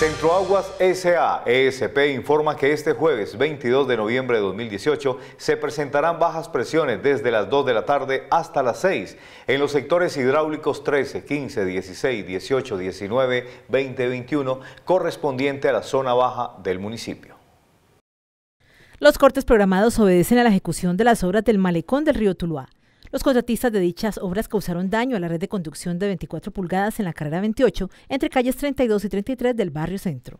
Centroaguas SA ESP informa que este jueves 22 de noviembre de 2018 se presentarán bajas presiones desde las 2 de la tarde hasta las 6 en los sectores hidráulicos 13, 15, 16, 18, 19, 20, 21 correspondiente a la zona baja del municipio. Los cortes programados obedecen a la ejecución de las obras del malecón del río Tuluá los contratistas de dichas obras causaron daño a la red de conducción de 24 pulgadas en la carrera 28 entre calles 32 y 33 del barrio centro.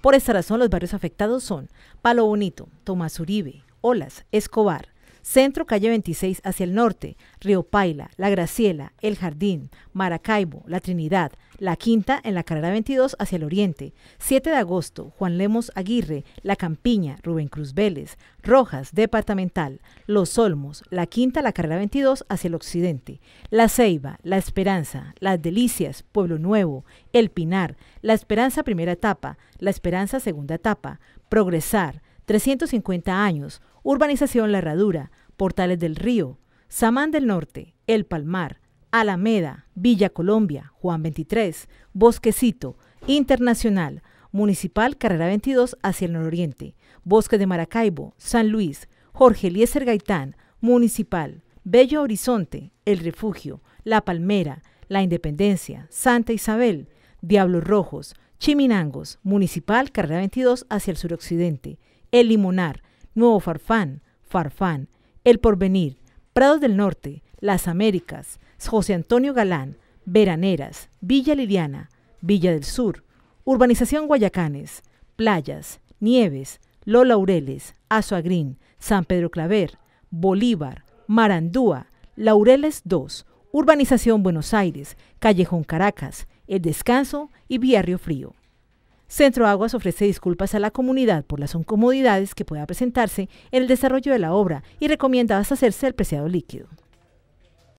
Por esta razón, los barrios afectados son Palo Bonito, Tomás Uribe, Olas, Escobar, Centro, calle 26 hacia el norte, Río Paila, La Graciela, El Jardín, Maracaibo, La Trinidad, La Quinta en la carrera 22 hacia el oriente, 7 de agosto, Juan Lemos Aguirre, La Campiña, Rubén Cruz Vélez, Rojas, Departamental, Los Olmos, La Quinta, la carrera 22 hacia el occidente, La Ceiba, La Esperanza, Las Delicias, Pueblo Nuevo, El Pinar, La Esperanza primera etapa, La Esperanza segunda etapa, Progresar, 350 años, urbanización La Herradura, Portales del Río, Samán del Norte, El Palmar, Alameda, Villa Colombia, Juan 23, Bosquecito, Internacional, Municipal Carrera 22 hacia el nororiente, Bosque de Maracaibo, San Luis, Jorge Eliezer Gaitán, Municipal, Bello Horizonte, El Refugio, La Palmera, La Independencia, Santa Isabel, Diablos Rojos, Chiminangos, Municipal Carrera 22 hacia el suroccidente, el Limonar, Nuevo Farfán, Farfán, El Porvenir, Prados del Norte, Las Américas, José Antonio Galán, Veraneras, Villa Liliana, Villa del Sur, Urbanización Guayacanes, Playas, Nieves, Los Laureles, Azuagrín, San Pedro Claver, Bolívar, Marandúa, Laureles 2, Urbanización Buenos Aires, Callejón Caracas, El Descanso y Vía Frío. Centro Aguas ofrece disculpas a la comunidad por las incomodidades que pueda presentarse en el desarrollo de la obra y recomienda deshacerse del preciado líquido.